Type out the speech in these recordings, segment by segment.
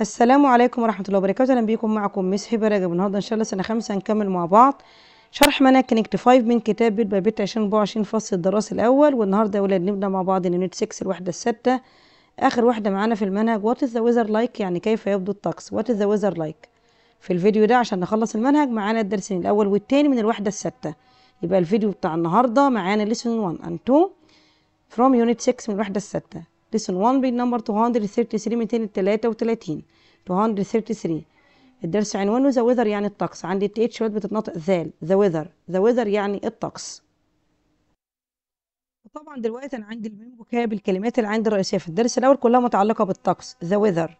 السلام عليكم ورحمة الله وبركاته أهلا بيكم معكم ميس هبة رجب النهاردة إن شاء الله سنة خمسة هنكمل مع بعض شرح منهج كونكت 5 من كتاب بيت باي بيت 2024 فصل الدراسة الأول والنهاردة يا ولاد نبدأ مع بعض اليونت 6 الوحدة السادسة آخر واحدة معانا في المنهج وات إز ذا ويزر لايك يعني كيف يبدو الطقس وات إز ذا ويزر لايك في الفيديو ده عشان نخلص المنهج معانا الدرسين الأول والتاني من الوحدة السادسة يبقى الفيديو بتاع النهاردة معانا ليسون 1 أند 2 فروم يونت 6 من الوحدة السادسة Lesson 1 page number 233 233 233 الدرس عنوانه ذا ويذر يعني الطقس عندي التي اتش بتتنطق ذال ذا ويذر ذا ويذر يعني الطقس وطبعا دلوقتي انا عندي الميم فوكاب الكلمات اللي عندي الرئيسيه في الدرس الاول كلها متعلقه بالطقس ذا ويذر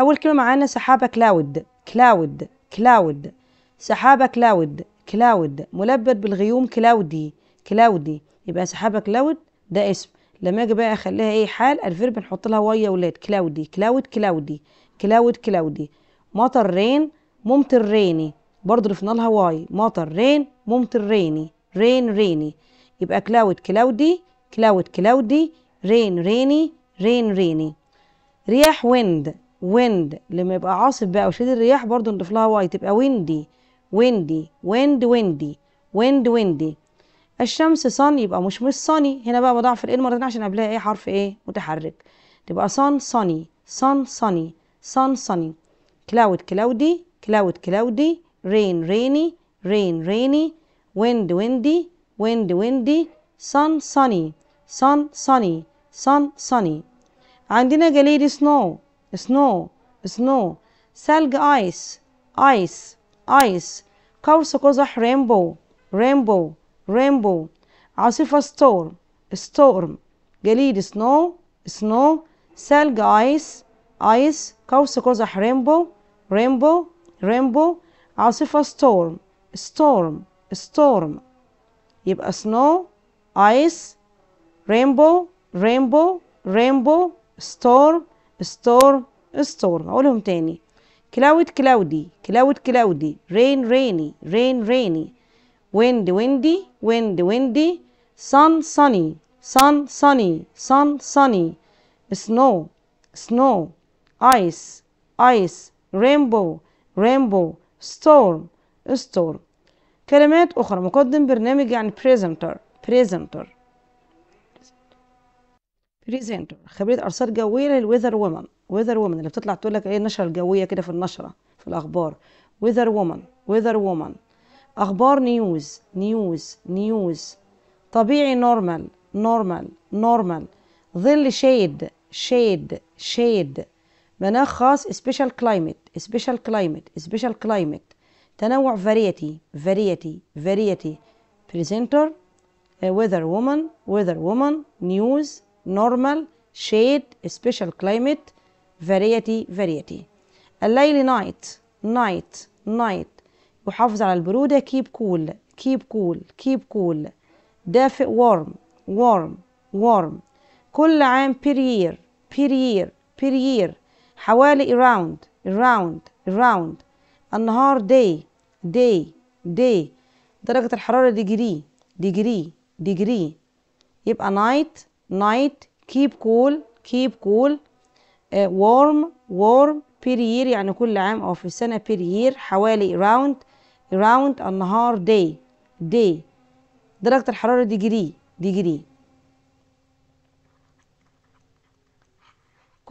اول كلمه معانا سحابه كلاود كلاود كلاود سحابه كلاود كلاود ملبد بالغيوم كلاودي كلاودي يبقى سحابه كلاود ده اسم لما اجي بقى اخليها ايه حال الفيرب نحط لها واي يا ولاد كلاودي كلاود كلاودي كلاود كلاودي مطر رين ممطر ريني برضه ضفنا لها واي مطر رين ممطر ريني رين ريني يبقى كلاود كلاودي كلاود كلاودي رين ريني رين ريني رياح ويند ويند لما يبقى عاصف بقى وشديد الرياح برضه نضيف لها واي تبقى ويندي ويندي ويند ويندي ويند ويندي الشمس صن يبقى مش مش صني هنا بقى بضاعف الايه مرتين عشان قبلها ايه حرف ايه متحرك تبقى صن صني صن صني صن صني كلاود كلاودي كلاود كلاودي رين ريني رين ريني ويند ويندي ويند ويندي صن صني صن صني صن صني عندنا جليد سنو سنو سنو ثلج ايس ايس ايس قوس قزح رينبو رينبو رينبو عاصفة ستورم ستورم جليد سنو سنو ثلج ايس ايس قوس قزح رينبو رينبو رينبو عاصفة ستورم ستورم ستورم يبقى سنو ايس رينبو رينبو رينبو ستورم ستورم ستورم اقولهم تاني كلاود cloud, cloudy cloud, cloudy rain rainy rain rainy wind windy wind windy sun sunny sun sunny sun sunny snow snow ice ice rainbow rainbow storm storm كلمات أخرى مقدم برنامج يعني presenter presenter presenter خبرية أرصاد جوية للويذر وومن ويذر وومن اللي بتطلع تقول لك إيه النشرة الجوية كده في النشرة في الأخبار ويذر وومن ويذر وومن أخبار نيوز نيوز نيوز طبيعي نورمال نورمال نورمال ظل شيد شيد شيد مناخ خاص سبيشال كلايمت سبيشال كلايمت سبيشال كلايمت تنوع فاريتي فاريتي فاريتي بريزنتر ويذر وومن ويذر وومن نيوز نورمال شيد سبيشال كلايمت فاريتي فاريتي الليل نايت نايت نايت وحافظ على البرودة keep cool keep cool keep cool دافئ warm warm warm كل عام per per year year per year حوالي around around around النهار day day day درجة الحرارة degree degree degree يبقى night night keep cool keep cool uh, warm warm per year يعني كل عام أو في السنة per year حوالي around around النهار day day درجة الحرارة ديجري ديجري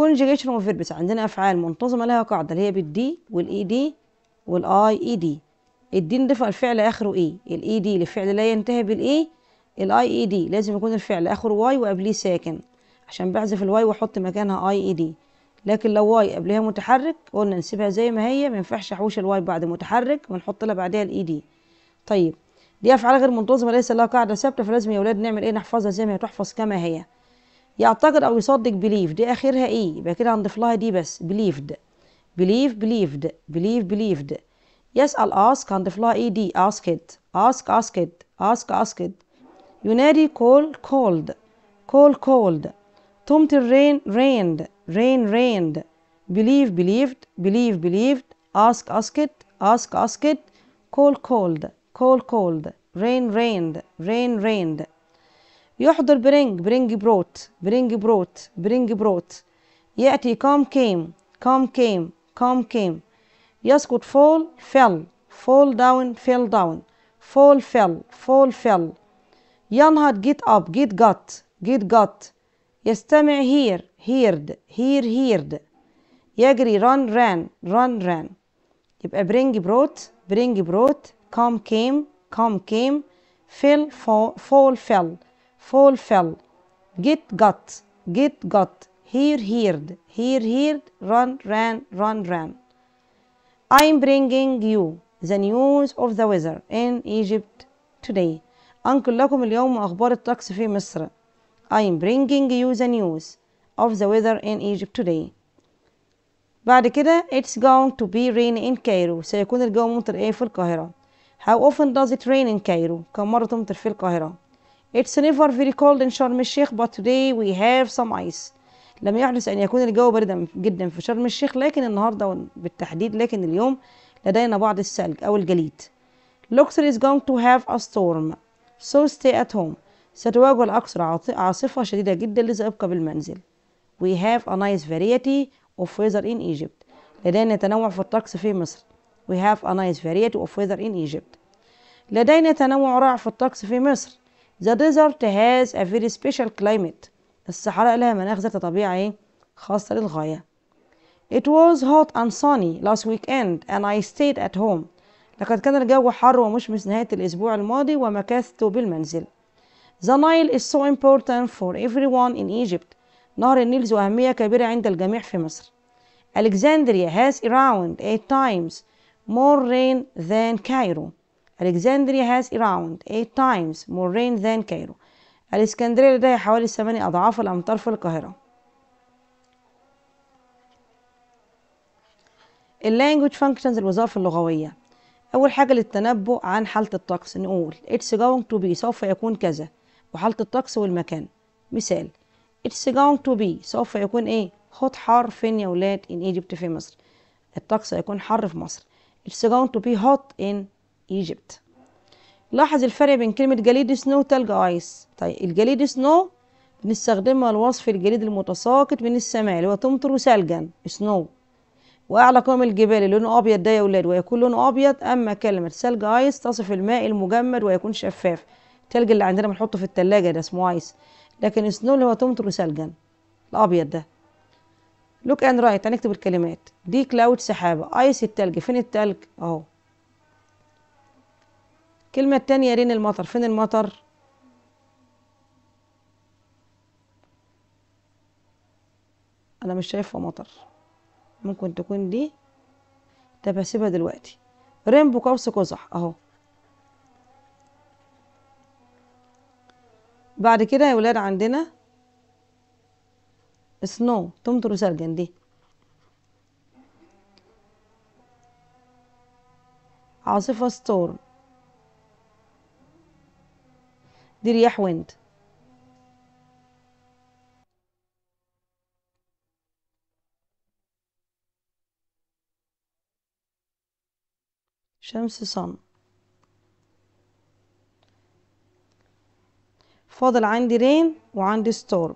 conjugation وفيربس عندنا أفعال منتظمة لها قاعدة اللي هي بالدي والإي دي والآي إي دي الدي نضيف الفعل آخره إي الإي دي لفعل لا ينتهي بالإي الآي إي دي لازم يكون الفعل آخره واي وقبليه ساكن عشان بعزف الواي وأحط مكانها آي إي دي لكن لو واي قبلها متحرك قلنا نسيبها زي ما هي ما ينفعش احوش الواي بعد متحرك ونحط لها بعدها الاي دي e طيب دي افعال غير منتظمه ليس لها قاعده ثابته فلازم يا اولاد نعمل ايه نحفظها زي ما هي تحفظ كما هي يعتقد او يصدق بليف دي اخرها ايه يبقى كده هنضيف لها دي بس بليفد بليف بليفد بليف بليفد يسال اسك هنضيف لها اي دي اسكت اسك اسكت اسك اسكت ينادي كول كولد كول كولد تمطر رين ريند rain rained, believe believed, believe believed, ask asked, ask asked, call called, call called, rain rained, rain rained. يحضر bring, bring brought, bring brought, bring brought. يأتي come came, come came, come came. يسقط fall, fell, fall down, fell down, fall fell, fall fell. ينهض get up, get got, get got. يستمع هير هيرد هير هيرد يجري ران ران ران ران يبقى برينج بروت برينج بروت كام كيم كام كيم فيل فول فيل فول فيل جيت جت جيت جت هير هيرد هير هيرد ران ران ران ران I'm bringing you the news of the weather in Egypt today أنقل لكم اليوم أخبار الطقس في مصر I am bringing you the news of the weather in Egypt today بعد كده it's going to be rain in Cairo سيكون الجو ممطر ايه في القاهرة How often does it rain in Cairo كم مرة تمطر في القاهرة It's never very cold in Sharm el-Sheikh but today we have some ice لم يحدث أن يكون الجو بردا جدا في شرم الشيخ لكن النهاردة بالتحديد لكن اليوم لدينا بعض الثلج أو الجليد Luxor is going to have a storm so stay at home ستواجه العصر عاصفة شديدة جدا لسيبقى بالمنزل We have a nice variety of weather in Egypt لدينا تنوع في الطقس في مصر We have a nice variety of weather in Egypt لدينا تنوع رائع في الطقس في مصر The desert has a very special climate الصحراء لها مناخ ذات طبيعة خاصة للغاية It was hot and sunny last weekend and I stayed at home لقد كان الجو حر ومشمس نهاية الأسبوع الماضي ومكثت بالمنزل The Nile is so important for everyone in Egypt. نهر النيل ذو أهمية كبيرة عند الجميع في مصر. Alexandria has around eight times more rain than Cairo. Alexandria has around eight times more rain than Cairo. الإسكندرية لديها حوالي ثمانية أضعاف الأمطار في القاهرة. اللانجوج فانكشنز الوظائف اللغوية أول حاجة للتنبؤ عن حالة الطقس نقول it's going to be سوف يكون كذا وحالة الطقس والمكان مثال It's going to be سوف يكون إيه خد حار فين يا ولاد in Egypt في مصر الطقس هيكون حر في مصر It's going to be hot in Egypt لاحظ الفرق بين كلمة جليد سنو وتلج ايس طيب الجليد سنو بنستخدمها لوصف الجليد المتساقط من السماء اللي هو تمطر وثلجا سنو واعلى قمم الجبال اللي لونه ابيض ده يا ولاد ويكون لونه ابيض اما كلمة ثلج ايس تصف الماء المجمد ويكون شفاف التلج اللي عندنا بنحطه في التلاجة ده اسمه ايس لكن سنو اللي هو تمطر ثلجا الابيض ده لوك اند رايت هنكتب الكلمات دي كلاود سحابة ايس التلج فين التلج اهو الكلمة التانية رين المطر فين المطر انا مش شايفة مطر ممكن تكون دي طب هسيبها دلوقتي رينبو قوس قزح اهو بعد كده يا ولاد عندنا سنو تمطر وسرجن دي عاصفة ستور دي رياح ويند شمس صن فاضل عندي رين وعندي ستورم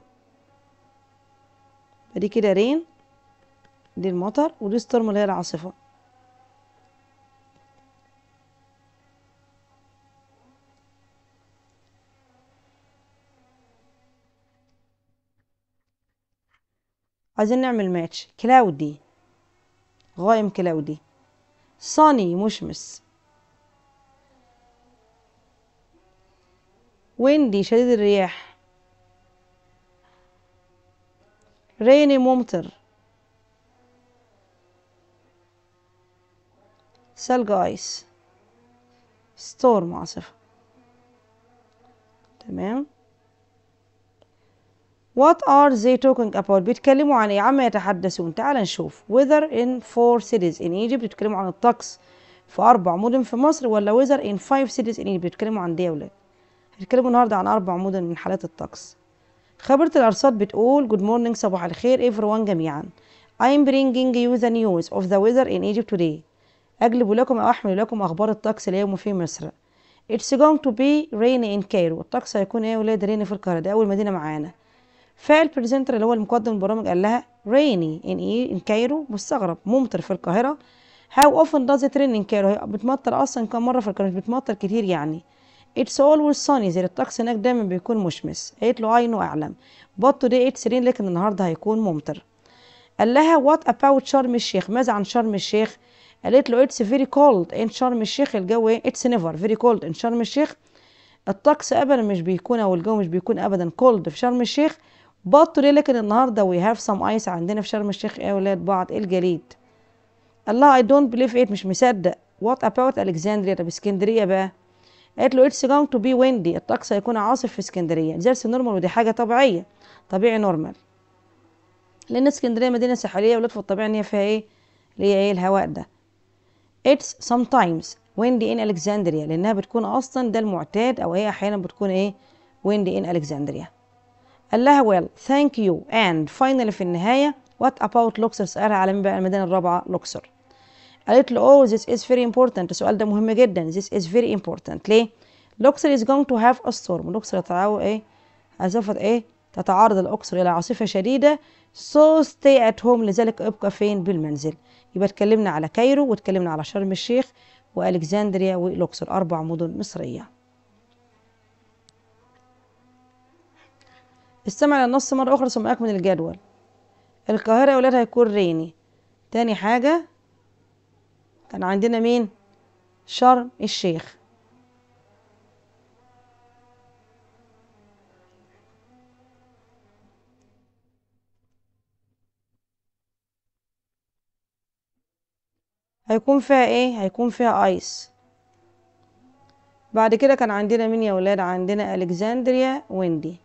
فدي كده رين دي المطر ودي ستورم اللي هي العاصفة عايزين نعمل ماتش كلاودي غائم كلاودي صاني مشمس ويندي شديد الرياح ريني ممطر سلج ايس ستورم عاصفة تمام What are they talking about بيتكلموا عن ايه عما يتحدثون تعال نشوف whether in four cities in Egypt بيتكلموا عن الطقس في أربع مدن في مصر ولا whether in five cities in Egypt بيتكلموا عن دولة هنتكلموا النهارده عن اربع مدن من حالات الطقس خبرة الأرصاد بتقول جود مورنينج صباح الخير وان جميعا I'm bringing you the news of the weather in Egypt today أجلب لكم أو أحمل لكم أخبار الطقس اليوم في مصر It's going to be rainy in Cairo الطقس هيكون إيه يا ولاد ريني في القاهرة ده أول مدينة معانا بريزنتر اللي هو المقدم البرامج قال لها rainy in, e-, in Cairo مستغرب ممطر في القاهرة How often does it rain in Cairo بتمطر أصلا كم مرة في القاهرة مش بتمطر كتير يعني It's always sunny زي الطقس هناك دايما بيكون مشمس قالت له I know أعلم but today it's rain لكن النهاردة هيكون ممطر قال لها what about شرم الشيخ ماذا عن شرم الشيخ قالت له it's very cold in شرم الشيخ الجو إيه؟ it's never very cold in شرم الشيخ الطقس ابدا مش بيكون او الجو مش بيكون ابدا cold في شرم الشيخ but today لكن النهارده we have some ice عندنا في شرم الشيخ يا ولاد بعض الجليد الله I don't believe it مش مصدق what about Alexandria طب اسكندرية بقى قالت له اتس جوينج تو بي ويندي الطقس هيكون عاصف في اسكندريه ذاتس نورمال ودي حاجه طبيعيه طبيعي نورمال لان اسكندريه مدينه ساحليه ولطف الطبيعي ان هي فيها ايه اللي هي ايه الهواء ده اتس سام تايمز ويندي ان الكسندريا لانها بتكون اصلا ده المعتاد او هي احيانا بتكون ايه ويندي ان الكسندريا قال لها ويل ثانك يو اند فاينلي في النهايه وات اباوت لوكسر سالها على مين بقى المدينه الرابعه لوكسر قالت له اوه this is very important السؤال ده مهم جدا this is very important ليه لوكسر is going to have a storm لوكسر هتعاو ايه عاصفة ايه تتعرض الأقصر إلى عاصفة شديدة so stay at home لذلك ابقى فين بالمنزل يبقى اتكلمنا على كايرو واتكلمنا على شرم الشيخ وألكسندريا ولوكسر أربع مدن مصرية استمع للنص مرة أخرى ثم أكمل الجدول القاهرة يا ولاد هيكون ريني تاني حاجة كان عندنا مين شرم الشيخ هيكون فيها ايه هيكون فيها ايس بعد كده كان عندنا مين يا ولاد عندنا الكسندريا ويندي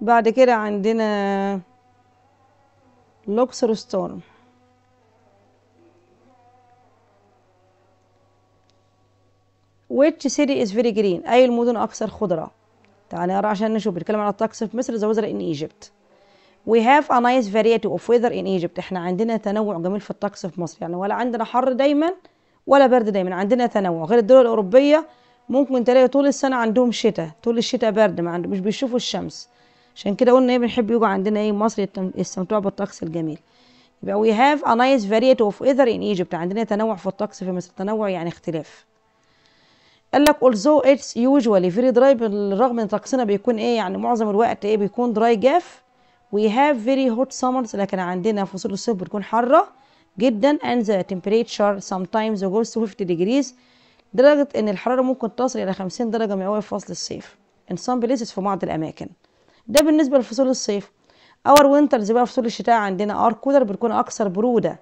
بعد كده عندنا لوكسر ستورم which city is very green أي المدن أكثر خضرة تعالى نقرا عشان نشوف بيتكلم عن الطقس في مصر the ان ايجيبت Egypt we have a nice variety of weather in Egypt احنا عندنا تنوع جميل في الطقس في مصر يعني ولا عندنا حر دايما ولا برد دايما عندنا تنوع غير الدول الأوروبية ممكن تلاقي طول السنة عندهم شتاء طول الشتاء برد ما عندهم مش بيشوفوا الشمس عشان كده قلنا ايه بنحب يجوا عندنا ايه مصر يستمتعوا بالطقس الجميل يبقى we have a nice variety of weather in Egypt عندنا تنوع في الطقس في مصر تنوع يعني اختلاف قال لك although it's usually very dry بالرغم ان طقسنا بيكون ايه يعني معظم الوقت ايه بيكون dry جاف we have very hot summers لكن عندنا فصول الصيف بتكون حاره جدا and the temperature sometimes goes to 50 degrees درجة ان الحرارة ممكن تصل الى 50 درجة مئوية في فصل الصيف in some places في بعض الاماكن ده بالنسبه لفصول الصيف اور وينترز بقى فصول الشتاء عندنا ار كولر بتكون اكثر بروده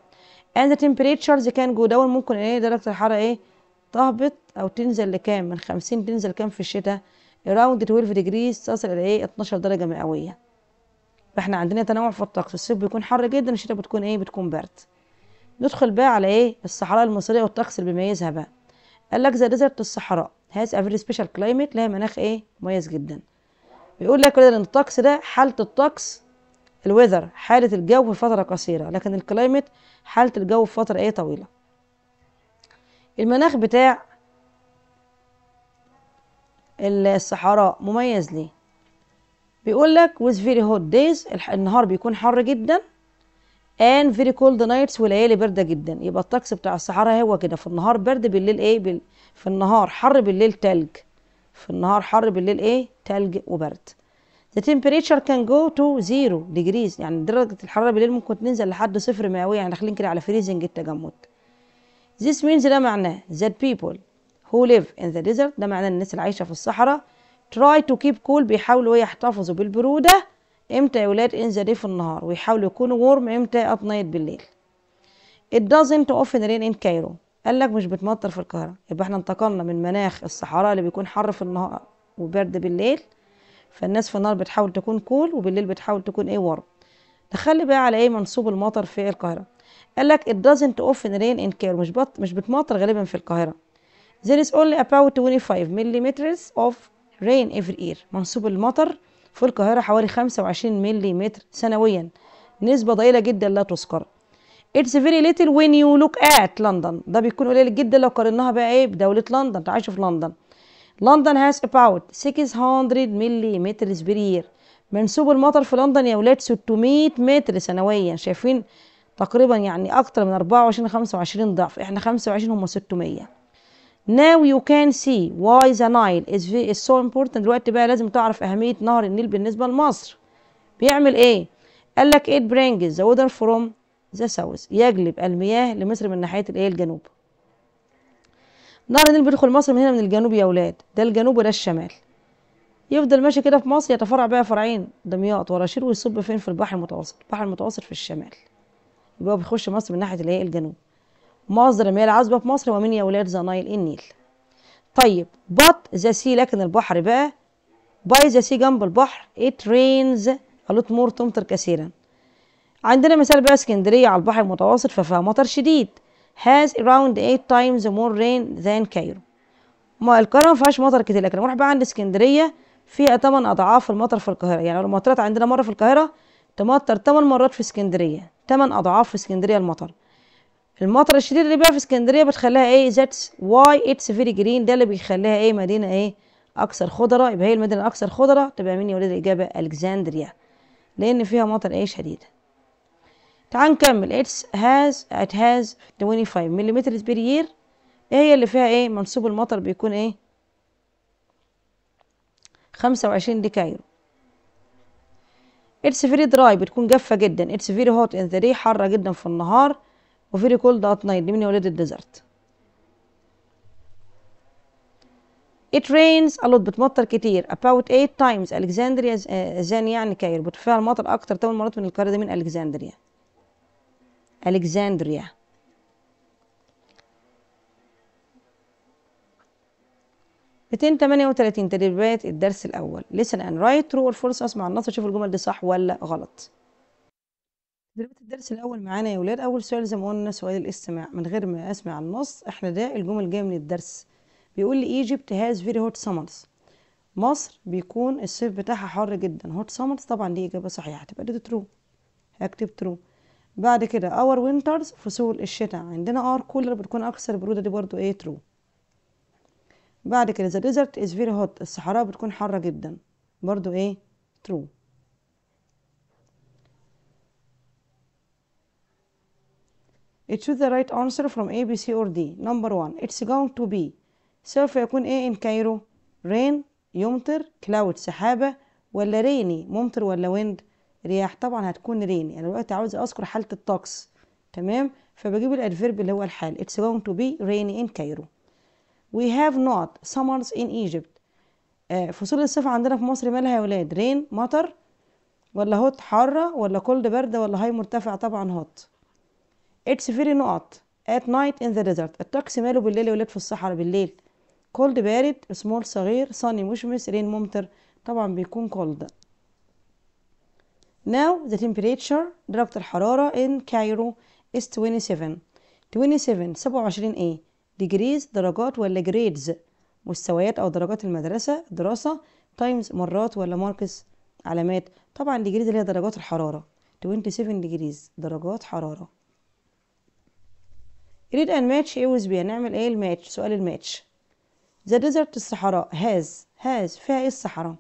and the temperatures كان جو down ممكن ايه درجه الحراره ايه تهبط او تنزل لكام من خمسين تنزل كام في الشتاء around 12 degrees تصل الى ايه 12 درجه مئويه فاحنا عندنا تنوع في الطقس الصيف بيكون حر جدا الشتاء بتكون ايه بتكون برد ندخل بقى على ايه الصحراء المصريه والطقس اللي بيميزها بقى قال لك ذا ديزرت الصحراء هاز افري سبيشال كلايمت لها مناخ ايه مميز جدا بيقول لك ان الطقس ده حاله الطقس الوذر حاله الجو في فتره قصيره لكن الكلايمت حاله الجو في فتره ايه طويله المناخ بتاع الصحراء مميز ليه بيقول لك with very hot days النهار بيكون حر جدا and very cold nights وليالي برده جدا يبقى الطقس بتاع الصحراء هو كده في النهار برد بالليل ايه بال... في النهار حر بالليل تلج في النهار حر بالليل ايه تلج وبرد The temperature can go to zero degrees يعني درجة الحرارة بالليل ممكن تنزل لحد صفر مئوية يعني داخلين كده على فريزنج التجمد This means ده معناه that people who live in the desert ده معناه الناس اللي عايشة في الصحراء try to keep cool بيحاولوا يحتفظوا بالبرودة امتى يا ولاد ان ذا في النهار ويحاولوا يكونوا warm امتى at night بالليل It doesn't often rain in Cairo قال لك مش بتمطر في القاهره يبقى احنا انتقلنا من مناخ الصحراء اللي بيكون حر في النهار وبرد بالليل فالناس في النهار بتحاول تكون كول وبالليل بتحاول تكون ايه ورم تخلي بقى على ايه منصوب المطر في القاهره قال لك it doesn't often rain in Cairo مش بط... مش بتمطر غالبا في القاهره there is only about 25 millimeters of rain every year منصوب المطر في القاهره حوالي 25 ملم سنويا نسبه ضئيله جدا لا تذكر اتس فيري ليتل وين يو لوك ات لندن ده بيكون قليل جدا لو قارناها بقى ايه بدوله لندن انت عايشه في لندن لندن هاز about 600 ملم per year منسوب المطر في لندن يا ولاد 600 متر سنويا شايفين تقريبا يعني اكتر من 24 25 ضعف احنا 25 هم 600 now you can see why the Nile is, is so important دلوقتي بقى لازم تعرف اهمية نهر النيل بالنسبة لمصر بيعمل ايه قال لك it brings the water from ذا ساوث يجلب المياه لمصر من ناحيه الايه الجنوب نهر النيل بيدخل مصر من هنا من الجنوب يا اولاد ده الجنوب وده الشمال يفضل ماشي كده في مصر يتفرع بقى فرعين دمياط وراشيل ويصب فين في البحر المتوسط البحر المتوسط في الشمال يبقى بيخش مصر من ناحيه الايه الجنوب مصدر المياه العذبه في مصر ومين يا اولاد ذا نايل النيل طيب بط ذا سي لكن البحر بقى باي ذا سي جنب البحر ات رينز a lot تمطر كثيرا عندنا مثال بقى اسكندرية على البحر المتوسط ففيها مطر شديد has around 8 times more rain than Cairo ما القاهرة ما فيهاش مطر كتير لكن نروح بقى عند اسكندرية فيها 8 أضعاف المطر في القاهرة يعني لو مطرت عندنا مرة في القاهرة تمطر 8 مرات في اسكندرية 8 أضعاف في اسكندرية المطر المطر الشديد اللي بقى في اسكندرية بتخليها ايه that's why it's very green ده اللي بيخليها ايه مدينة ايه أكثر خضرة يبقى هي المدينة الأكثر خضرة تبقى مين يا ولاد الإجابة ألكسندريا لأن فيها مطر ايه شديد تعال نكمل اتس هاز ات هاز 25 ملم بير يير هي اللي فيها ايه منسوب المطر بيكون ايه 25 دكايرو it's فيري دراي بتكون جافه جدا it's فيري هوت ان ذا day حاره جدا في النهار و very كولد ات نايت دي من ولاد الديزرت It rains a lot بتمطر كتير about eight times Alexandria آه، زان يعني كاير بتفعل المطر أكتر تمن مرات من القاهرة دي من Alexandria ألكسندريا ميتين تمانية وتلاتين تدريبات الدرس الأول listen and write true or false أسمع النص أشوف الجمل دي صح ولا غلط تدريبات الدرس الأول معانا يا ولاد أول سؤال زي ما قلنا سؤال الاستماع من غير ما أسمع النص إحنا ده الجمل جاية من الدرس بيقول لي Egypt has very hot summers مصر بيكون الصيف بتاعها حر جدا hot summers طبعا دي إجابة صحيحة تبقى دي true هكتب true بعد كده اور وينترز فصول الشتاء عندنا ار كولر بتكون اكثر بروده دي برضو ايه ترو بعد كده ذا ديزرت از فيري هوت الصحراء بتكون حاره جدا برضو ايه ترو It choose the right answer from A, B, C or D. Number one, it's going to be. سوف يكون ايه in كايرو؟ rain يمطر cloud سحابة ولا rainy ممطر ولا wind؟ رياح طبعا هتكون رين يعني دلوقتي عاوز اذكر حاله الطقس تمام فبجيب الادفيرب اللي هو الحال اتس going تو بي rainy ان كايرو وي هاف نوت summers ان ايجيبت فصول الصيف عندنا في مصر مالها يا ولاد رين مطر ولا هوت حارة ولا كولد باردة ولا هاي مرتفع طبعا هوت اتس فيري نوت ات نايت ان ذا ديزرت الطقس ماله بالليل يا ولاد في الصحراء بالليل كولد بارد سمول صغير صني مشمس رين ممطر طبعا بيكون كولد Now the temperature درجة الحرارة in Cairo is 27 27 27 ايه degrees درجات ولا grades مستويات أو درجات المدرسة دراسة times مرات ولا ماركس علامات طبعا degrees اللي هي درجات الحرارة 27 degrees درجات حرارة read and match A with B نعمل ايه الماتش سؤال الماتش The desert الصحراء has has فيها ايه الصحراء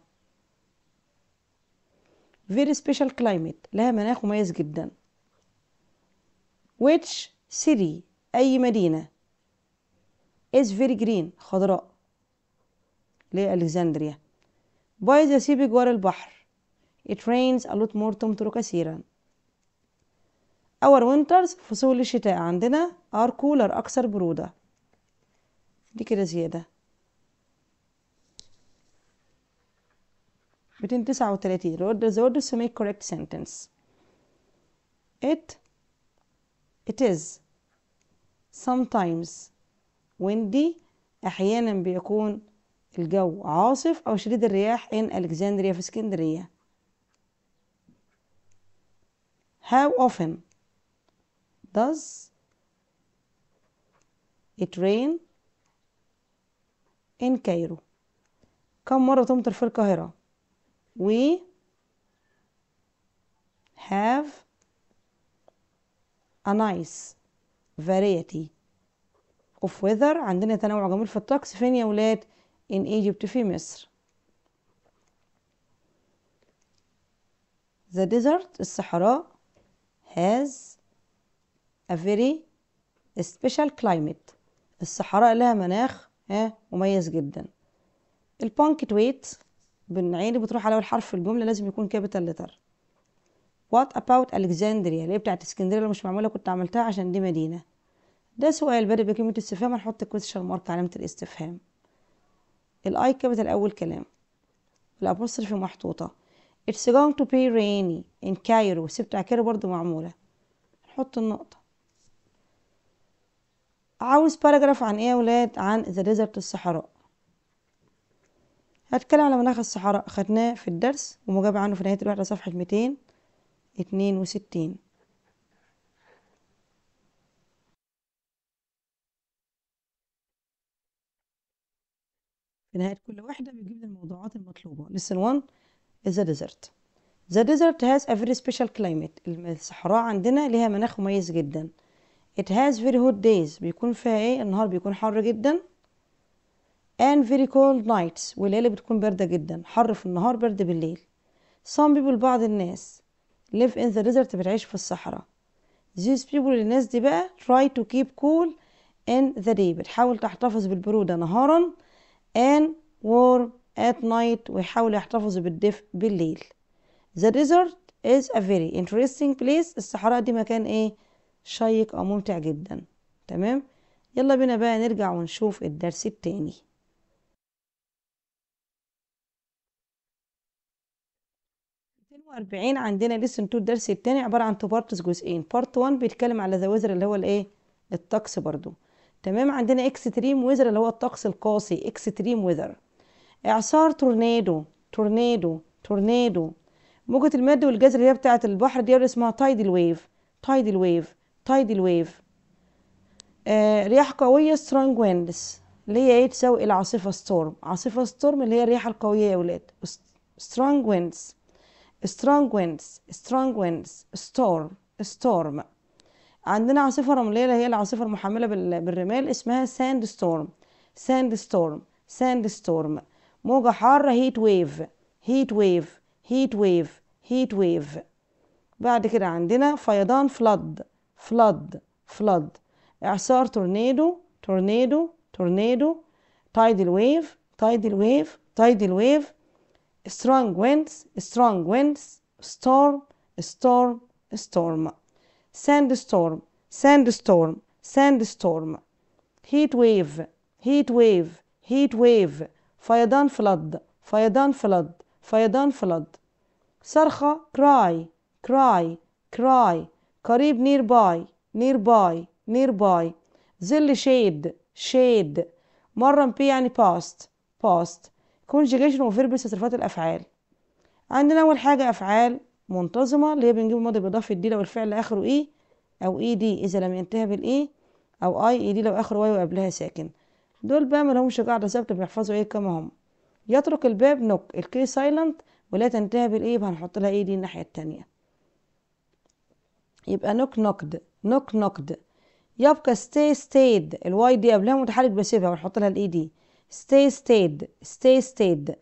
very special climate لها مناخ مميز جدا which city أي مدينة is very green خضراء لألكسندريا by the sea بجوار البحر it rains a lot more تمطر كثيرا our winters فصول الشتاء عندنا are cooler أكثر برودة دي كده زيادة 239 orders the orders to make correct sentence it it is sometimes windy أحيانا بيكون الجو عاصف أو شديد الرياح in Alexandria في اسكندرية how often does it rain in Cairo كم مرة تمطر في القاهرة we have a nice variety of weather عندنا تنوع جميل في الطقس فين يا ولاد in Egypt في مصر the desert الصحراء has a very special climate الصحراء لها مناخ ها مميز جدا البانكتويت عيني بتروح على اول حرف في الجمله لازم يكون كابيتال لتر وات اباوت الكسندريا اللي هي بتاعت اسكندريه اللي مش معموله كنت عملتها عشان دي مدينه ده سؤال بدأ بكلمه استفهام هنحط كويستشن مارك علامه الاستفهام الاي كابيتال اول كلام الابوستروفي محطوطه اتس going to be rainy in Cairo سي بتاع كايرو برضه معموله نحط النقطه عاوز باراجراف عن ايه يا ولاد عن ذا ديزرت الصحراء هتكلم على مناخ الصحراء خدناه في الدرس ومجابة عنه في نهاية الوحدة صفحة 262 في نهاية كل واحدة بيجيب الموضوعات المطلوبة lesson 1 is a desert The desert has a very special climate الصحراء عندنا ليها مناخ مميز جدا It has very hot days بيكون فيها ايه النهار بيكون حر جدا and very cold nights والليالي بتكون باردة جدا حر في النهار برد بالليل some people بعض الناس live in the desert بتعيش في الصحراء these people الناس دي بقى try to keep cool in the day بتحاول تحتفظ بالبرودة نهارا and warm at night ويحاول يحتفظ بالدفء بالليل the desert is a very interesting place الصحراء دي مكان ايه شيق او ممتع جدا تمام يلا بينا بقى نرجع ونشوف الدرس التاني 40 عندنا لسن 2 الدرس الثاني عباره عن تو بارتس جزئين بارت 1 بيتكلم على الذوازر اللي هو الايه الطقس برضو تمام عندنا اكستريم ويذر اللي هو الطقس القاسي اكستريم ويذر اعصار تورنيدو تورنيدو تورنيدو موجة المد والجزر اللي هي بتاعة البحر دي اسمها تايدل ويف تايدل ويف تايدل ويف آه رياح قوية سترونج ويندز اللي هي ايه تساوي العاصفة ستورم عاصفة ستورم اللي هي الرياح القوية يا ولاد سترونج ويندز strong winds strong winds storm storm عندنا عاصفه رمليه اللي هي العاصفه المحمله بالرمال اسمها sand storm sand storm sand storm موجه حاره heat wave heat wave heat wave heat wave بعد كده عندنا فيضان flood flood flood اعصار tornado tornado tornado tidal wave tidal wave tidal wave strong winds, strong winds, storm, storm, storm, sandstorm, sandstorm, sandstorm, heat wave, heat wave, heat wave, فيضان flood, فيضان flood, فيضان flood, صرخة cry, cry, cry, قريب nearby, nearby, nearby, ظل shade, shade, مرة بي يعني past, past, conjugation verbs تصرفات الافعال عندنا اول حاجه افعال منتظمه اللي هي بنجيب الماضي باضافه دي لو الفعل اخره اي e، او اي e دي اذا لم ينتهي بالاي او اي اي دي لو اخره واي وقبلها ساكن دول بقى ما لهمش قاعده ثابته بيحفظوا ايه كما هم يترك الباب نوك الكي سايلنت ولا تنتهي بالاي e، هنحط لها اي دي الناحيه التانية يبقى نوك نوكد نوك نوكد يبقى ستي ستيد الواي دي قبلها متحرك بسيبها ونحط لها الاي دي stay stayed stay stayed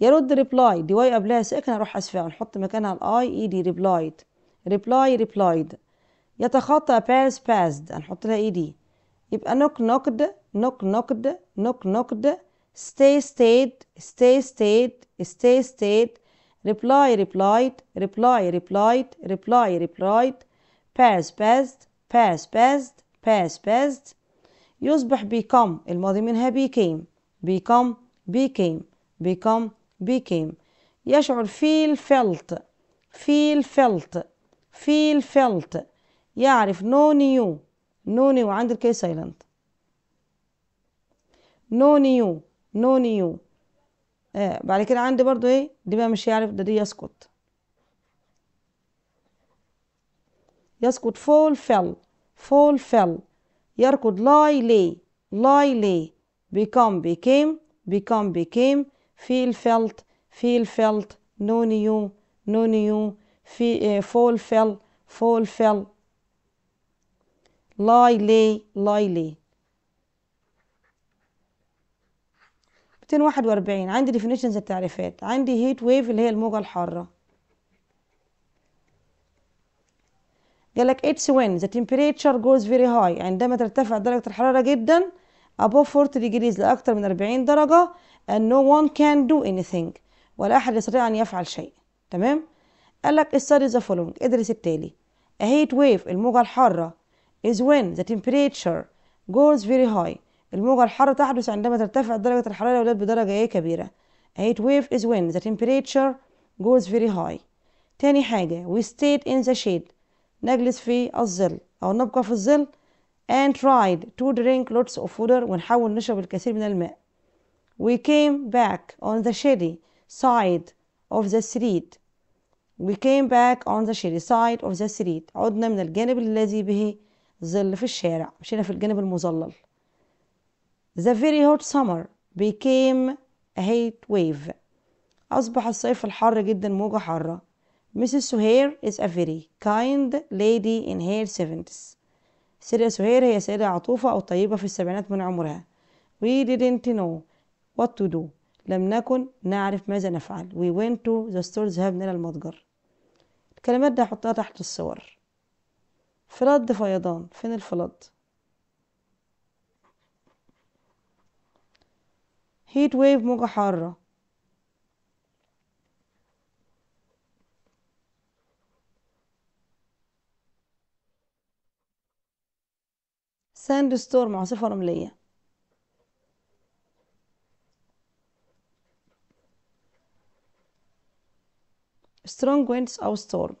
يرد reply دي واي قبلها ساكنة اروح اسفها نحط مكانها الاي اي دي replied reply replied يتخطى pass passed هنحط لها اي دي يبقى knock knocked knock knocked knock knocked stay stayed stay stayed stay stayed reply replied reply replied reply replied pass passed pass passed pass passed يصبح become الماضي منها became become became become became يشعر feel felt feel felt feel felt يعرف no new no new عند الكي سايلنت no new no new آه بعد كده عندي برضو ايه دي بقى مش يعرف ده دي يسكت يسكت فول فل فول فل يركض لاي لي لاي لي become became become became feel felt feel felt known you known you fall fell fall fell lie lay lie lay 241 عندي definitions التعريفات عندي heat wave اللي هي الموجة الحارة قالك it's when the temperature goes very high عندما ترتفع درجة الحرارة جدا above 40 degrees لأكثر من 40 درجة and no one can do anything ولا أحد يستطيع أن يفعل شيء تمام قال لك study the following ادرس التالي a heat wave الموجة الحارة is when the temperature goes very high الموجة الحارة تحدث عندما ترتفع درجة الحرارة ولاد بدرجة إيه كبيرة a heat wave is when the temperature goes very high تاني حاجة we stayed in the shade نجلس في الظل أو نبقى في الظل and tried to drink lots of water ونحاول نشرب الكثير من الماء. We came back on the shady side of the street. We came back on the shady side of the street. عدنا من الجانب الذي به ظل في الشارع. مشينا في الجانب المظلل. The very hot summer became a heat wave. أصبح الصيف الحر جدا موجة حارة. Mrs. Suhair is a very kind lady in her 70s. السيدة سهير هي سيدة عطوفة أو طيبة في السبعينات من عمرها We didn't know what to do لم نكن نعرف ماذا نفعل We went to the store ذهبنا إلى المتجر الكلمات دي هحطها تحت الصور فلد فيضان فين الفلد heat wave موجة حارة ساند ستورم عاصفة رملية سترونج ويندز أو ستورم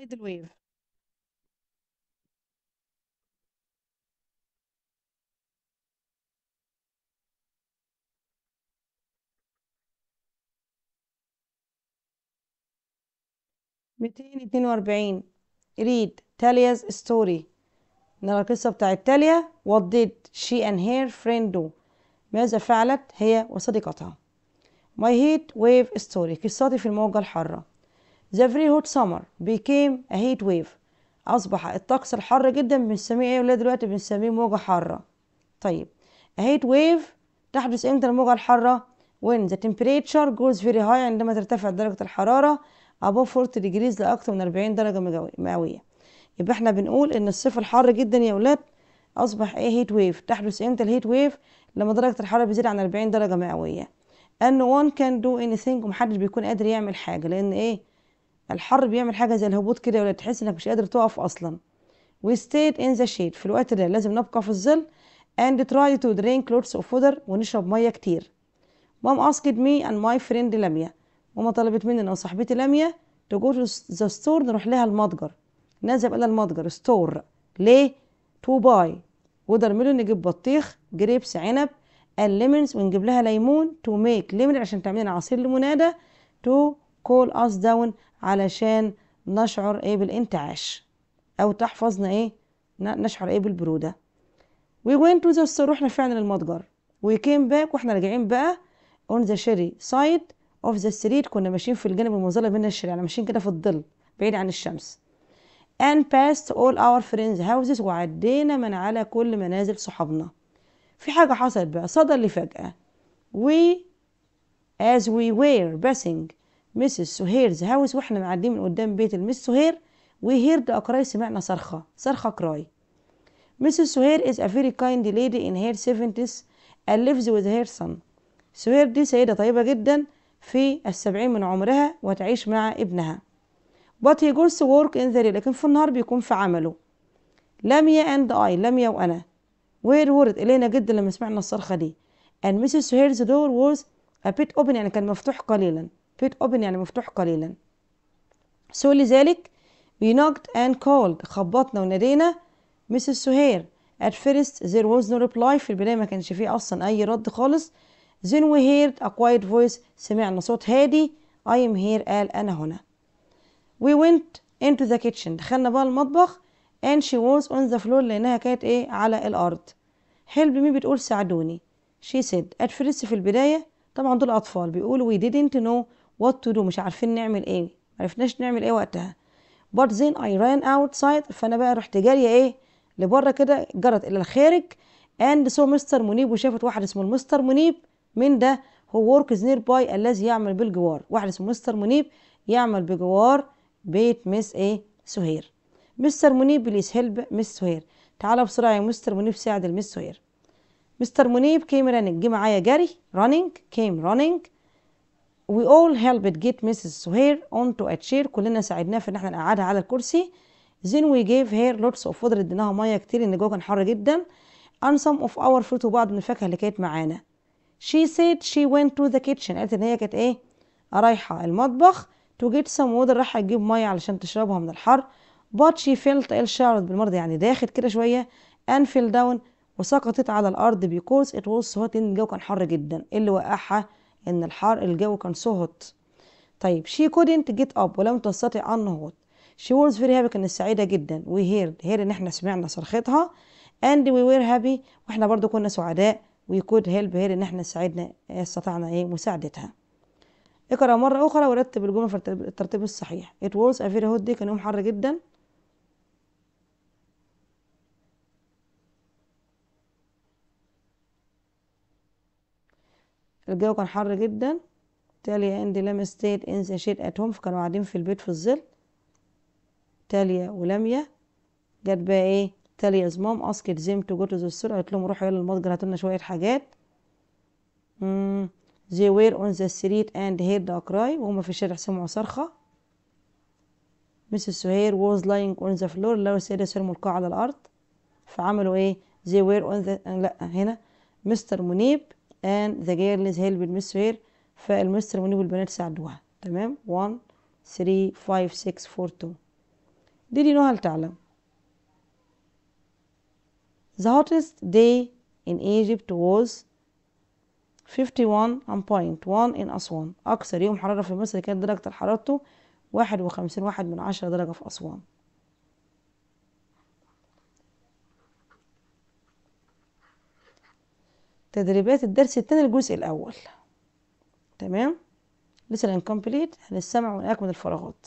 tidal wave 242 read Talia's story نرى القصة بتاعت تاليا what did she and her friend do ماذا فعلت هي وصديقتها my heat wave story قصتي في الموجة الحارة the very hot summer became a heat wave أصبح الطقس الحر جدا بنسميه إيه ولا دلوقتي بنسميه موجة حارة طيب a heat wave تحدث إمتى الموجة الحارة when the temperature goes very high عندما ترتفع درجة الحرارة أبو 40 ديجريز لأكثر من 40 درجة مئوية يبقى احنا بنقول إن الصيف الحر جدا يا ولاد أصبح إيه هيت ويف تحدث إمتى الهيت ويف لما درجة الحرارة بتزيد عن 40 درجة مئوية ان وان كان دو اني ثينج ومحدش بيكون قادر يعمل حاجه لان ايه الحر بيعمل حاجه زي الهبوط كده ولا تحس انك مش قادر تقف اصلا وي ستيد إن ذا شيد في الوقت ده لازم نبقى في الظل and try to drink lots of water ونشرب ميه كتير mom asked me and my friend لميا وما طلبت مني انا وصاحبتي لميا تو جو ذا ستور نروح لها المتجر نذهب إلى المتجر ستور ليه تو باي ودر ميلون نجيب بطيخ جريبس عنب الليمونز ونجيب لها ليمون تو ميك ليمون عشان تعمل لنا عصير ليموناده تو كول اس داون علشان نشعر ايه بالانتعاش او تحفظنا ايه نشعر ايه بالبروده وي وينت تو ذا ستور رحنا فعلا المتجر وي كيم باك واحنا راجعين بقى اون ذا شيري سايد اوف ذا السرير كنا ماشيين في الجانب المظلم من الشارع يعني ماشيين كده في الظل بعيد عن الشمس and past all our friends houses وعدينا من على كل منازل صحابنا في حاجة حصلت بقى صدى اللي فجأة we as we were passing Mrs. Suhair's house واحنا معديين من قدام بيت المس سهير we heard a cry سمعنا صرخة صرخة كراي Mrs. Suhair is a very kind lady in her 70s and lives with her son سهير دي سيدة طيبة جدا في السبعين من عمرها وتعيش مع ابنها but he goes to work in the day لكن في النهار بيكون في عمله لميا and I لميا وأنا where were إلينا جدا لما سمعنا الصرخة دي and Mrs. Hale's door was a bit open يعني كان مفتوح قليلا bit open يعني مفتوح قليلا so لذلك we knocked and called خبطنا ونادينا Mrs. سهير at first there was no reply في البداية ما كانش فيه أصلا أي رد خالص Then we heard a quiet voice سمعنا صوت هادي I am here قال أنا هنا We went into the kitchen دخلنا بقى المطبخ and she was on the floor لأنها كانت إيه على الأرض help me بتقول ساعدوني she said at first في البداية طبعا دول أطفال بيقولوا we didn't know what to do مش عارفين نعمل إيه معرفناش نعمل إيه وقتها but then I ran outside فأنا بقى رحت جارية إيه لبره كده جرت إلى الخارج and saw مستر منيب وشافت واحد اسمه المستر منيب من ده هو وركز نير باي الذي يعمل بالجوار واحد اسمه مستر منيب يعمل بجوار بيت مس ايه سهير مستر منيب بليز هيلب مس سهير تعالى بسرعه يا مستر منيب ساعد المس سهير مستر منيب كيم رانينج جه معايا جري رانينج كيم رانينج وي اول هيلبت جيت مسز سهير اون تو اتشير كلنا ساعدناه في ان احنا نقعدها على الكرسي زين وي جيف هير لوتس اوف فودر اديناها ميه كتير ان الجو كان حر جدا ان سم اوف اور فروت وبعض من الفاكهه اللي كانت معانا she said she went to the kitchen قالت ان هي كانت ايه رايحة المطبخ to get some water رايحة تجيب مية علشان تشربها من الحر but she felt ill شعرت بالمرض يعني داخل كده شوية and fell down وسقطت على الأرض because it was hot إن الجو كان حر جدا إيه اللي وقعها إن الحر الجو كان so طيب she couldn't get up ولم تستطع ان النهوض she was very happy كانت سعيدة جدا we heard heard إن إحنا سمعنا صرختها and we were happy وإحنا برضو كنا سعداء ويكون هيلب هير ان احنا ساعدنا استطعنا ايه مساعدتها اقرا مره اخرى ورتب الجمل في الترتيب الصحيح ات was a very hot day كان يوم حر جدا الجو كان حر جدا تاليا اند لم ستيت ان ذا شيت ات هوم فكانوا قاعدين في البيت في الظل تاليا ولميا جت بقى ايه تالي از مام اسكت زيم تو جو تو ذا ستور قالت لهم روحوا يلا المتجر هاتوا لنا شويه حاجات they were on the street and heard a cry وهم في الشارع سمعوا صرخة Mrs. سهير was lying on the floor لو السيدة سلموا ملقاة على الأرض فعملوا إيه they were on the آه، لا هنا مستر منيب and the girls with Mrs. سهير فالمستر منيب والبنات ساعدوها تمام 1 3 5 6 4 2 دي دي نوها لتعلم The hottest day in Egypt was 51.1 in أسوان أكثر يوم حرارة في مصر كانت درجة حرارته 51 واحد من عشرة درجة في أسوان تدريبات الدرس الثاني الجزء الأول تمام لسه incomplete هنستمع ونأكمل الفراغات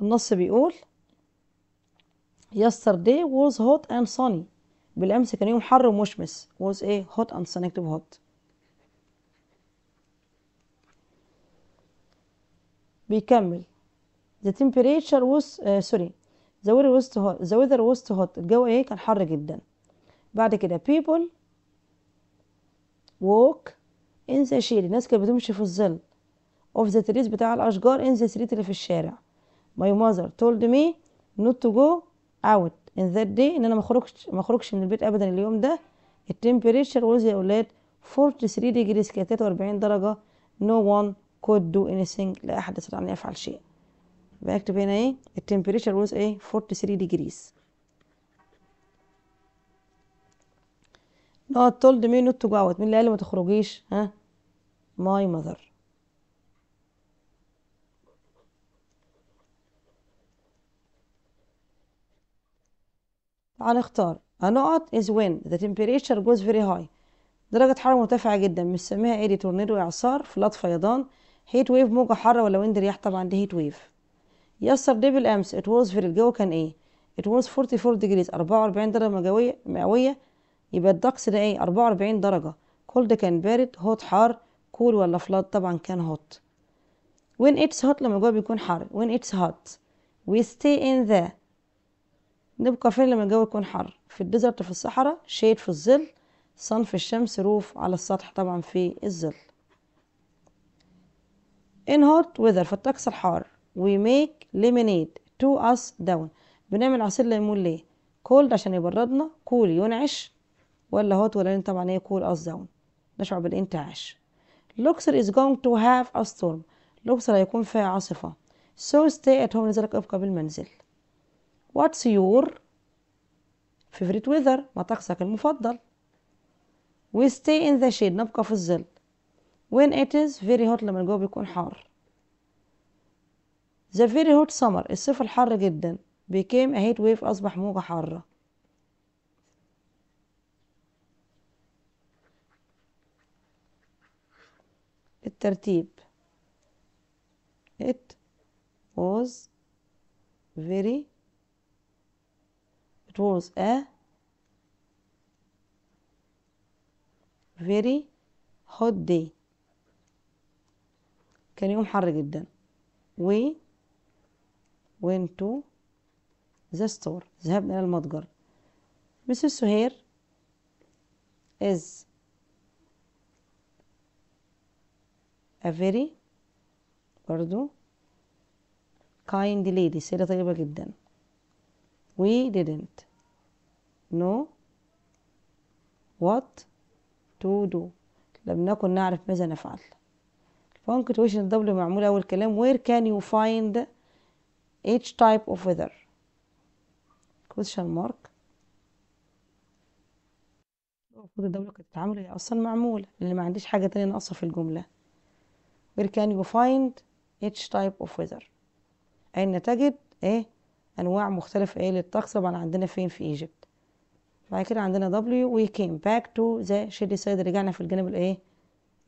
النص بيقول yesterday was hot and sunny بالامس كان يوم حر ومشمس was a hot and sunny اكتب hot بيكمل the temperature was uh, sorry the weather was too hot the weather was too hot الجو ايه كان حر جدا بعد كده people walk in the shade الناس كانت بتمشي في الظل of the trees بتاع الاشجار in the street اللي في الشارع my mother told me not to go اوت ان ذات دي ان انا ما اخرجش ما اخرجش من البيت ابدا اليوم ده التمبريتشر وز يا اولاد 43 ديجري 43 درجه نو no one could do anything لا احد يستطيع ان يفعل شيء بكتب هنا ايه التمبريتشر وز ايه 43 ديجريز not told me not to go out مين اللي قال ما تخرجيش ها ماي ماذر هنختار a نقط is when the temperature goes very high درجة حرارة مرتفعة جدا بنسميها ايه دي تورنيدو إعصار فلات فيضان هيت ويف موجة حارة ولا ويند رياح طبعا دي هيت ويف يسر بالأمس it was very الجو كان ايه it was 44 degrees 44 درجة مئوية مئوية يبقى الدقس ده ايه 44 درجة كولد كان بارد هوت حار كول cool ولا فلات طبعا كان هوت when it's hot لما الجو بيكون حار when it's hot we stay in the نبقى فين لما الجو يكون حر في الديزرت في الصحراء شيد في الظل صنف الشمس روف على السطح طبعا في الظل in hot weather في الطقس الحار we make lemonade to us down بنعمل عصير ليمون ليه cold عشان يبردنا cool ينعش ولا hot ولا طبعا هي cool us down نشعر بالانتعاش لوكسر is going to have a storm لوكسر هيكون فيها عاصفة so stay at home لذلك ابقى بالمنزل What's your favorite weather ما طقسك المفضل we stay in the shade نبقى في الظل when it is very hot لما الجو بيكون حار the very hot summer الصيف الحر جدا became a heat wave أصبح موجة حارة الترتيب it was very draws a very hot day كان يوم حر جدا we went to the store ذهبنا إلى المتجر Mrs. سهير is a very برضو kind lady سيدة طيبة جدا We didn't know what to do لم نكن نعرف ماذا نفعل punctuation الدبل معمول أول كلام where can you find each type of weather question mark المفروض الدولة كانت تتعامل هي أصلا معمولة لأن ما عنديش حاجة تانية ناقصة في الجملة where can you find each type of weather أين تجد إيه انواع مختلفه ايه للطقس طبعا عندنا فين في ايجيبت بعد كده عندنا دبليو وي كيم باك تو ذا shady سايد رجعنا في الجانب الايه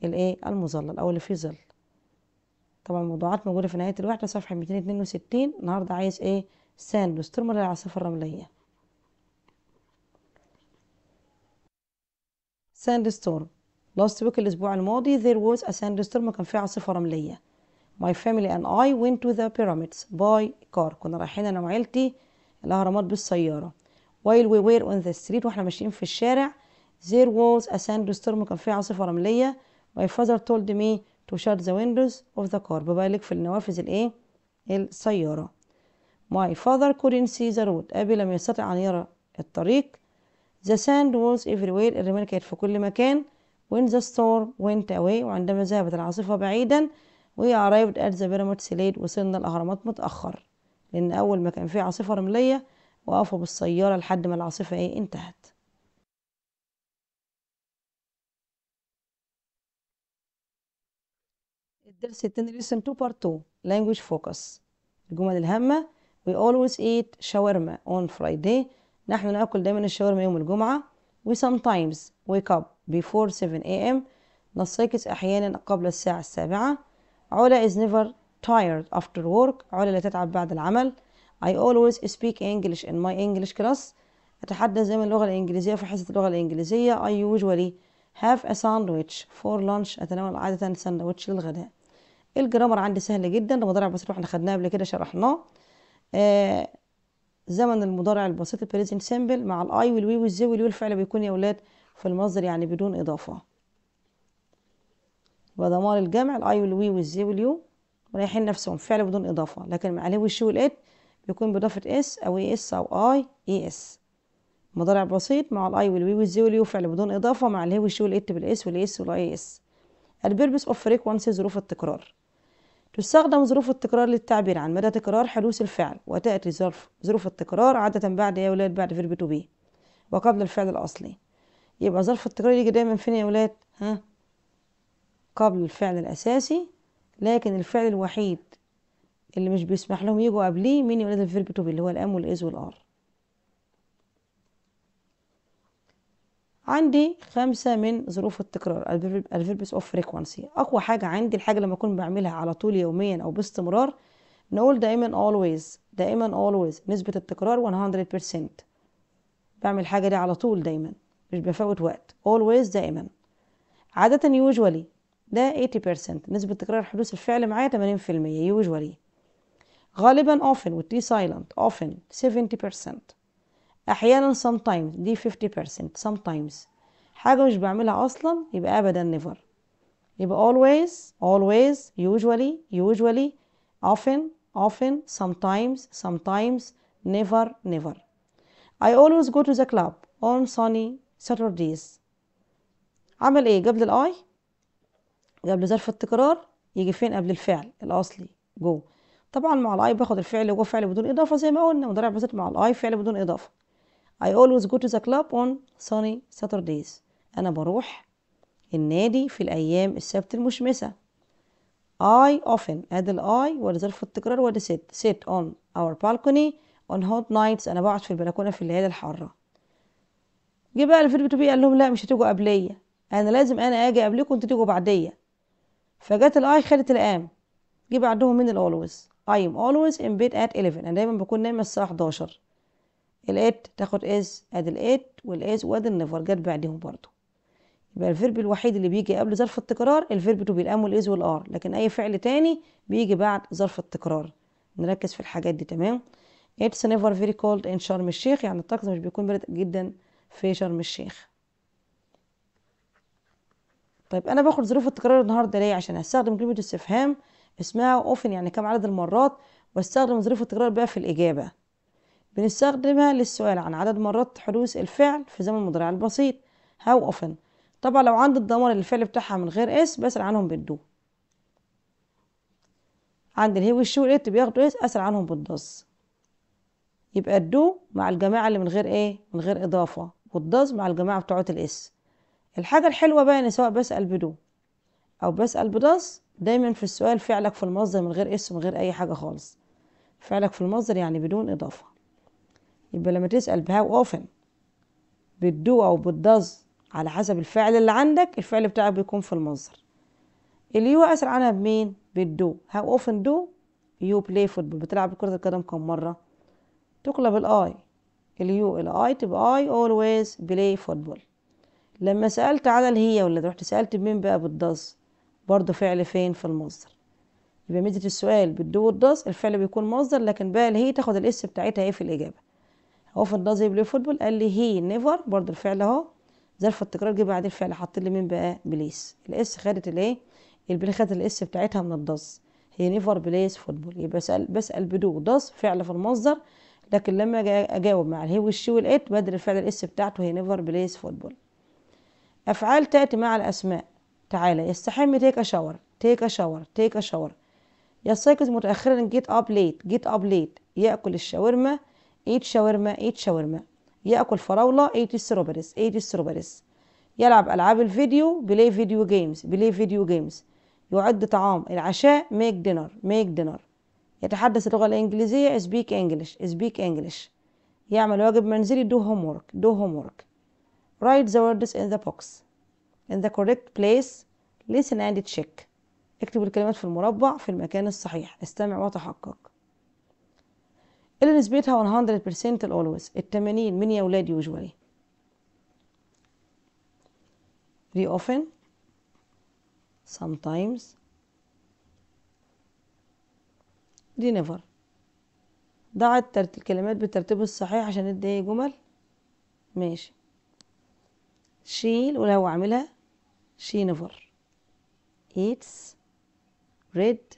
الايه المظلل او اللي فيه ظل طبعا الموضوعات موجوده في نهايه الوحده صفحه 262 النهارده عايز ايه ساند ستورم العاصفه الرمليه ساند ستورم لاست ويك الاسبوع الماضي there was a sandstorm كان في عاصفه رمليه My family and I went to the pyramids by car كنا رايحين أنا وعيلتي الأهرامات بالسيارة while we were on the street واحنا ماشيين في الشارع there was a sandstorm كان في عاصفة رملية my father told me to shut the windows of the car بابا في النوافذ الايه السيارة my father couldn't see the road أبي لم يستطع أن يرى الطريق the sand was everywhere الرمال كانت في كل مكان when the storm went away وعندما ذهبت العاصفة بعيدا وهي arrived at the pyramids late وصلنا الأهرامات متأخر لأن أول ما كان في عاصفة رملية وقفوا بالسيارة لحد ما العاصفة إيه انتهت الدرس التاني listen to part 2 language focus الجمل الهامة we always eat شاورما on Friday نحن نأكل دايما الشاورما يوم الجمعة we sometimes wake up before 7 a.m. نستيقظ أحيانا قبل الساعة السابعة علا is never tired after work علا لا تتعب بعد العمل I always speak English in my English class أتحدث دائما اللغة الإنجليزية في حصة اللغة الإنجليزية I usually have a sandwich for lunch أتناول عادة ساندويتش للغداء الجرامر عندي سهل جدا المضارع البسيط احنا خدناه قبل كده شرحناه آه زمن المضارع البسيط البريزنت سيمبل مع الاي والوي والزي والوي الفعل بيكون يا ولاد في المصدر يعني بدون اضافه يبقى ضمان الجمع الاي والوي والزي واليو مريحين نفسهم فعل بدون اضافه لكن مع الهي والشي والات بيكون باضافه اس او اي اس او اي اي اس مضارع بسيط مع الاي والوي والزي واليو فعل بدون اضافه مع الهي والشي والات بالاس والاس والاي اس البيربس اوف فريكوانسي ظروف التكرار تستخدم ظروف التكرار للتعبير عن مدى تكرار حدوث الفعل وتأتي ظرف ظروف التكرار عادة بعد يا ولاد بعد فيرب تو بي وقبل الفعل الأصلي يبقى ظرف التكرار يجي دايما فين يا ولاد ها قبل الفعل الأساسي لكن الفعل الوحيد اللي مش بيسمح لهم يجوا قبليه مين يولد الفيرب تو بي اللي هو الام والاز والار عندي خمسة من ظروف التكرار الفيربس اوف فريكوانسي اقوى حاجة عندي الحاجة لما اكون بعملها على طول يوميا او باستمرار نقول دائما always دائما always نسبة التكرار 100% بعمل الحاجة دي على طول دايما مش بفوت وقت always دائما عادة usually ده 80% نسبة تكرار حدوث الفعل معايا 80% يوجوالي غالبا often تي silent often 70% احيانا sometimes دي 50% sometimes حاجة مش بعملها اصلا يبقى ابدا never يبقى always always usually usually often often sometimes sometimes never never I always go to the club on sunny Saturdays عمل ايه قبل الاي قبل ظرف التكرار يجي فين قبل الفعل الاصلي جوه طبعا مع الاي باخد الفعل وهو فعل بدون اضافه زي ما قلنا مضارع بسيط مع الاي فعل بدون اضافه I always go to the club on sunny Saturdays انا بروح النادي في الايام السبت المشمسه I often ادي الاي وادي ظرف التكرار وادي sit sit on our balcony on hot nights انا بقعد في البلكونه في الليالي الحاره جه بقى الفيلم تو بي قال لهم لا مش هتيجوا قبليا انا لازم انا اجي قبلكم انتوا تيجوا بعديا فجت الاي خدت الام جه بعدهم من الاولويز اي ام اولويز ان bed ات 11 انا دايما بكون نايمه الساعه 11 الات تاخد از ادي الات والاز وادي النفر جت بعدهم برضو يبقى الفيرب الوحيد اللي بيجي قبل ظرف التكرار الفيرب تو بالام والاز والار لكن اي فعل تاني بيجي بعد ظرف التكرار نركز في الحاجات دي تمام اتس نيفر فيري كولد ان شرم الشيخ يعني الطقس مش بيكون برد جدا في شرم الشيخ طيب انا باخد ظروف التكرار النهارده ليه عشان استخدم كلمه استفهام اسمها اوفن يعني كم عدد المرات واستخدم ظروف التكرار بقى في الاجابه بنستخدمها للسؤال عن عدد مرات حدوث الفعل في زمن مضارع البسيط هاو اوفن طبعا لو عند الضمان الفعل بتاعها من غير اس بسأل عنهم بالدو عند الهي والشو والات بياخدوا اس اسأل عنهم بالضص يبقى الدو مع الجماعة اللي من غير ايه من غير اضافة والضص مع الجماعة بتوعة الاس الحاجة الحلوة بقى إن سواء بسأل بدو أو بسأل بدس دايما في السؤال فعلك في المصدر من غير اس من غير أي حاجة خالص فعلك في المصدر يعني بدون إضافة يبقى لما تسأل بهاو أوفن بالدو أو بالداز على حسب الفعل اللي عندك الفعل بتاعك بيكون في المصدر اللي يو أسأل عنها بمين بالدو هاو أوفن دو يو بلاي فوتبول بتلعب كرة القدم كم مرة تقلب الآي اليو الآي تبقى آي أولويز بلاي فوتبول لما سألت على الهي ولا رحت سألت بمين بقى بالضاس برضه فعل فين في المصدر يبقى ميزة السؤال بالدو والضاس الفعل بيكون مصدر لكن بقى الهي تاخد الاس بتاعتها ايه في الإجابة هو في الضاس يبقى فوتبول قال لي هي نيفر برضه الفعل اهو ظرف التكرار جه بعد الفعل حط لي مين بقى بليس الاس خدت الايه البلي خدت الاس بتاعتها من الضاس هي نيفر بليس فوتبول يبقى سأل بسأل بدو ضاس فعل في المصدر لكن لما اجاوب مع الهي والشي والات بدل الفعل الاس بتاعته هي نيفر بليس فوتبول أفعال تأتي مع الأسماء تعالى يستحم تيك أشاور تيك أشاور تيك أشاور يستيقظ متأخرا جيت أب ليت جيت أب ليت يأكل الشاورما إيت شاورما إيت شاورما يأكل فراولة إيت السروبرس إيت السروبرس يلعب ألعاب الفيديو بلاي فيديو جيمز بلاي فيديو جيمز يعد طعام العشاء ميك دينر ميك دينر يتحدث اللغة الإنجليزية سبيك إنجلش سبيك إنجلش يعمل واجب منزلي دو homework do دو write the words in the box in the correct place listen and check اكتب الكلمات في المربع في المكان الصحيح استمع وتحقق اللي نسبتها 100% always التمانين من يا ولاد usually very often sometimes دي never ضع الكلمات بالترتيب الصحيح عشان ندي جمل ماشي شيل ولو أعملها شي نيفر eats red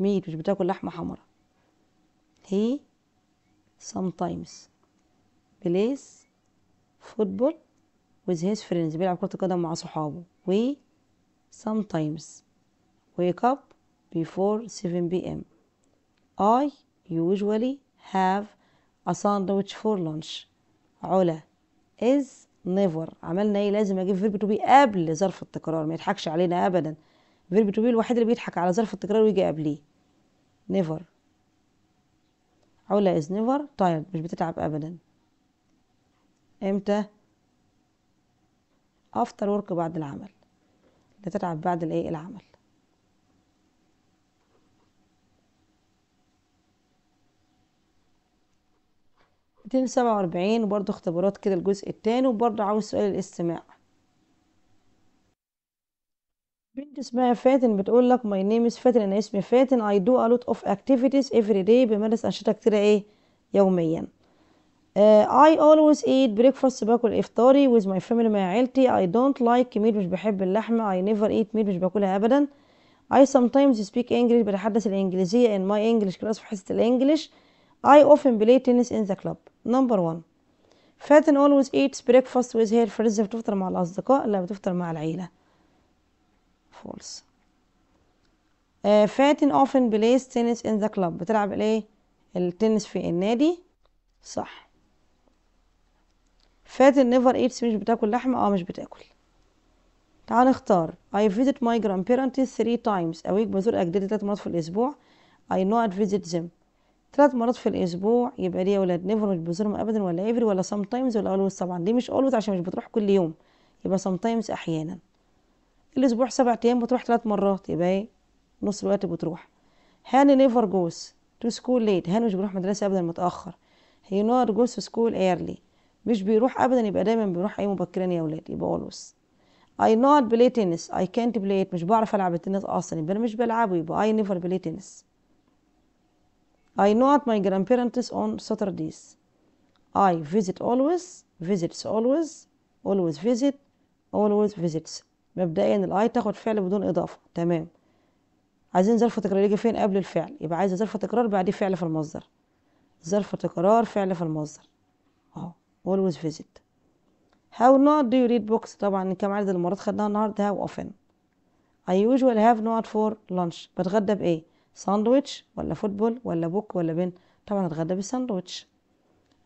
meat مش بتاكل لحمة حمراء he sometimes plays football with his friends بيلعب كرة قدم مع صحابه we sometimes wake up before 7 p.m. I usually have a sandwich for lunch. علا is نيفر عملنا ايه لازم اجيب فيرب تو بي قبل ظرف التكرار ما يضحكش علينا ابدا فيرب تو بي الوحيد اللي بيضحك على ظرف التكرار ويجي قبليه نيفر علا از نيفر تايرد مش بتتعب ابدا امتى افتر ورك بعد العمل بتتعب بعد الايه العمل 247 وبرضه اختبارات كده الجزء التاني وبرضه عاوز سؤال الاستماع بنت اسمها فاتن بتقول لك ماي نيم از فاتن انا اسمي فاتن اي دو ا لوت اوف اكتيفيتيز افري داي بمارس انشطه كتيره ايه يوميا اي اولويز ايت بريكفاست باكل افطاري ويز ماي فاميلي مع عيلتي اي دونت لايك ميت مش بحب اللحمه اي نيفر ايت ميت مش باكلها ابدا I sometimes speak English بتحدث الإنجليزية in my English class في حصة الإنجليش I often play tennis in the club نمبر 1 فاتن always eats breakfast ويز هير فريندز بتفطر مع الأصدقاء لا بتفطر مع العيلة فولس فاتن uh, often plays tennis in the club بتلعب الايه التنس في النادي صح فاتن نيفر ايتس مش بتاكل لحمة اه مش بتاكل تعال نختار I visit my grandparents three times a week بزور أجدادي تلات مرات في الأسبوع I not visit them ثلاث مرات في الاسبوع يبقى ليا ولاد نيفر مش بزورهم ابدا ولا ايفري ولا سام تايمز ولا اولويز طبعا دي مش اولويز عشان مش بتروح كل يوم يبقى سام تايمز احيانا الاسبوع سبع ايام بتروح ثلاث مرات يبقى ايه نص الوقت بتروح هاني نيفر جوز تو سكول ليت هاني مش بيروح مدرسه ابدا متاخر هي نور جوز سكول ايرلي مش بيروح ابدا يبقى دايما بيروح اي مبكرا يا ولاد يبقى اولويز اي نوت بلاي تنس اي كانت بلاي مش بعرف العب التنس اصلا يبقى انا مش بلعبه يبقى اي نيفر بلاي تنس I know at my grandparents on Saturdays. I visit always visits always always visit always visits مبدئيا الاي تاخد فعل بدون اضافه تمام عايزين ظرف تكرار يجي فين قبل الفعل يبقى عايزه ظرف تكرار بعديه فعل في المصدر ظرف تكرار فعل في المصدر اهو always visit how not do you read books طبعا كم عدد المرات خدناها النهارده how often I usually have not for lunch بتغدى بايه ساندويتش ولا فوتبول ولا بوك ولا بن طبعا اتغدى بالساندويتش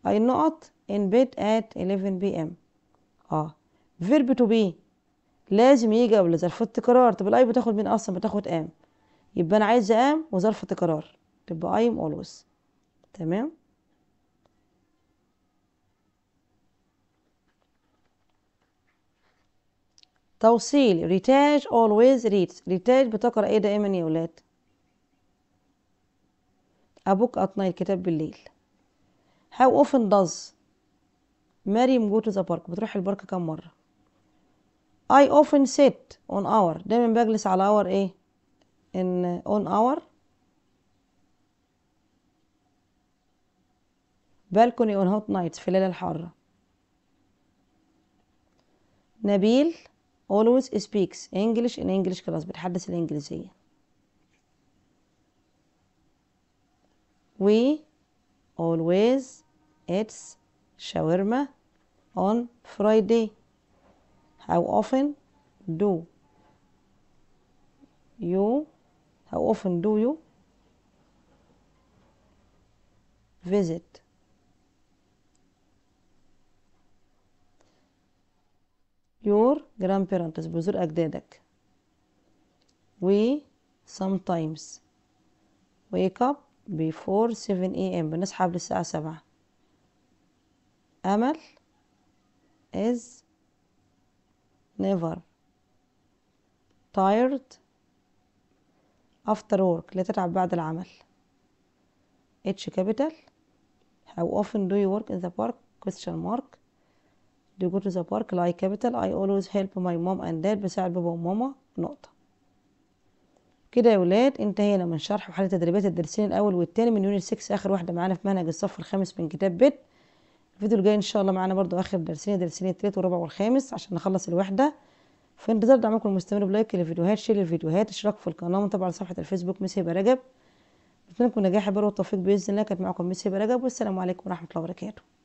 اي نقط ان بيت ات 11 بي ام اه فيرب تو بي لازم يجي قبل ظرف التكرار طب الاي بتاخد مين اصلا بتاخد ام يبقى انا عايزه ام وظرف تكرار تبقى ايم اولويز تمام توصيل ريتاج اولويز ريتس ريتاج بتقرا ايه دائما يا ولاد أبوك أطنى الكتاب بالليل How often does مريم go to the park بتروح البارك كم مرة I often sit on hour دايما بجلس على hour ايه in on hour بالكوني on hot nights في الليلة الحارة نبيل always speaks English in English class بتحدث الإنجليزية we always eat shawarma on Friday. How often do you how often do you visit your grandparents بذور أجدادك we sometimes wake up بيفور سفن اي ام بنصحى قبل الساعة سبعة امل is never tired after work لا تتعب بعد العمل H capital how often do you work in the park question mark do you go to the park lie capital I always help my mom and dad بساعد بابا وماما نقطة كده يا ولاد انتهينا من شرح وحل تدريبات الدرسين الاول والتاني من يونت 6 اخر واحده معانا في منهج الصف الخامس من كتاب بيت الفيديو الجاي ان شاء الله معانا برضو اخر درسين درسين الثالث والرابع والخامس عشان نخلص الوحده في انتظار دعمكم المستمر بلايك للفيديوهات شير للفيديوهات اشتراك في القناه على صفحه الفيسبوك ميس هبه رجب بتمنى لكم نجاح بر والتوفيق باذن الله كانت معكم ميس هبه رجب والسلام عليكم ورحمه الله وبركاته